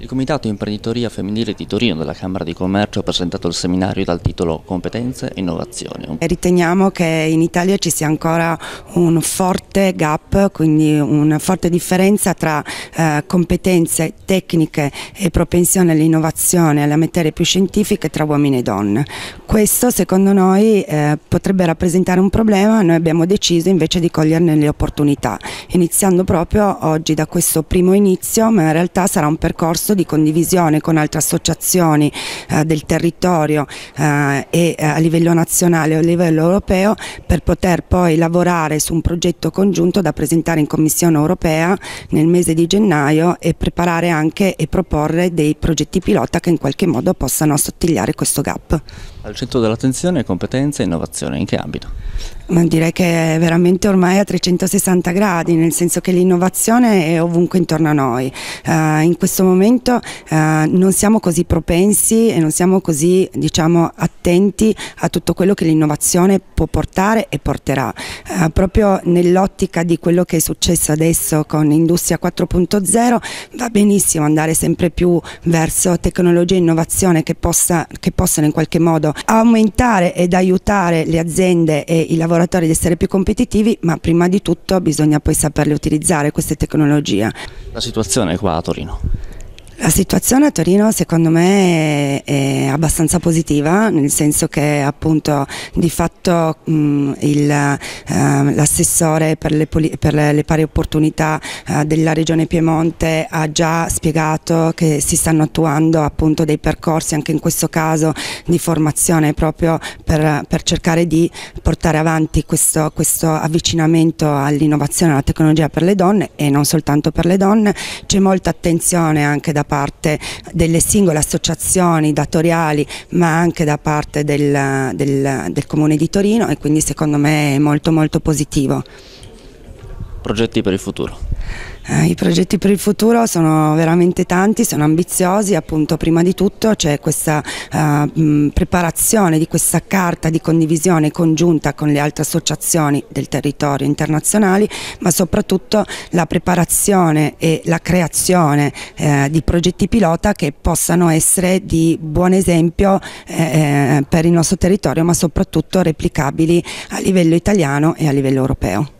Il Comitato Imprenditoria Femminile di Torino della Camera di Commercio ha presentato il seminario dal titolo Competenze e Innovazione. Riteniamo che in Italia ci sia ancora un forte gap, quindi una forte differenza tra eh, competenze tecniche e propensione all'innovazione, alle materie più scientifiche tra uomini e donne. Questo secondo noi eh, potrebbe rappresentare un problema, noi abbiamo deciso invece di coglierne le opportunità, iniziando proprio oggi da questo primo inizio, ma in realtà sarà un percorso piuttosto di condivisione con altre associazioni eh, del territorio eh, e eh, a livello nazionale o a livello europeo per poter poi lavorare su un progetto congiunto da presentare in Commissione europea nel mese di gennaio e preparare anche e proporre dei progetti pilota che in qualche modo possano assottigliare questo gap. Al centro dell'attenzione competenza e innovazione, in che ambito? Ma direi che è veramente ormai a 360 gradi, nel senso che l'innovazione è ovunque intorno a noi. Uh, in questo momento uh, non siamo così propensi e non siamo così diciamo, attenti a tutto quello che l'innovazione può portare e porterà. Uh, proprio nell'ottica di quello che è successo adesso con Industria 4.0 va benissimo andare sempre più verso tecnologie e innovazione che, possa, che possano in qualche modo aumentare ed aiutare le aziende e i lavoratori ad essere più competitivi, ma prima di tutto bisogna poi saperle utilizzare queste tecnologie. La situazione è qua a Torino? La situazione a Torino secondo me è abbastanza positiva, nel senso che appunto di fatto ehm, l'assessore per, per, le pari opportunità eh, della regione Piemonte ha già spiegato che si stanno attuando appunto dei percorsi anche in questo caso di formazione proprio per, per cercare di portare avanti questo, questo avvicinamento all'innovazione, alla tecnologia per le donne e non soltanto per le donne. C'è molta attenzione anche da parte delle singole associazioni datoriali ma anche da parte del, del, del Comune di Torino e quindi secondo me è molto molto positivo. Progetti per il futuro? Eh, I progetti per il futuro sono veramente tanti, sono ambiziosi, appunto prima di tutto c'è questa eh, preparazione di questa carta di condivisione congiunta con le altre associazioni del territorio internazionali, ma soprattutto la preparazione e la creazione eh, di progetti pilota che possano essere di buon esempio eh, eh, per il nostro territorio, ma soprattutto replicabili a livello italiano e a livello europeo.